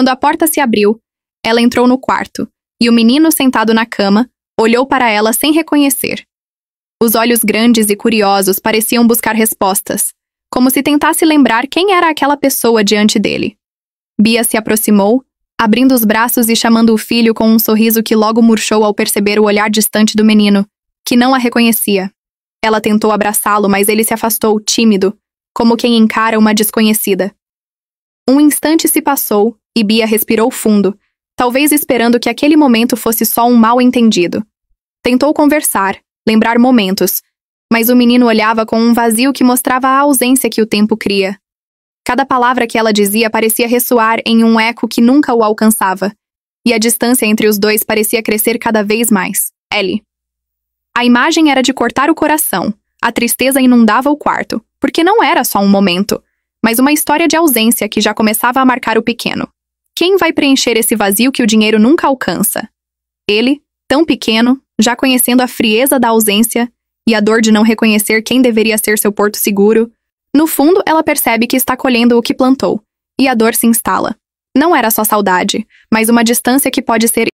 Quando a porta se abriu, ela entrou no quarto e o menino sentado na cama olhou para ela sem reconhecer. Os olhos grandes e curiosos pareciam buscar respostas, como se tentasse lembrar quem era aquela pessoa diante dele. Bia se aproximou, abrindo os braços e chamando o filho com um sorriso que logo murchou ao perceber o olhar distante do menino, que não a reconhecia. Ela tentou abraçá-lo, mas ele se afastou, tímido, como quem encara uma desconhecida. Um instante se passou e Bia respirou fundo, talvez esperando que aquele momento fosse só um mal entendido. Tentou conversar, lembrar momentos, mas o menino olhava com um vazio que mostrava a ausência que o tempo cria. Cada palavra que ela dizia parecia ressoar em um eco que nunca o alcançava, e a distância entre os dois parecia crescer cada vez mais. Ellie. A imagem era de cortar o coração, a tristeza inundava o quarto, porque não era só um momento, mas uma história de ausência que já começava a marcar o pequeno. Quem vai preencher esse vazio que o dinheiro nunca alcança? Ele, tão pequeno, já conhecendo a frieza da ausência e a dor de não reconhecer quem deveria ser seu porto seguro, no fundo ela percebe que está colhendo o que plantou, e a dor se instala. Não era só saudade, mas uma distância que pode ser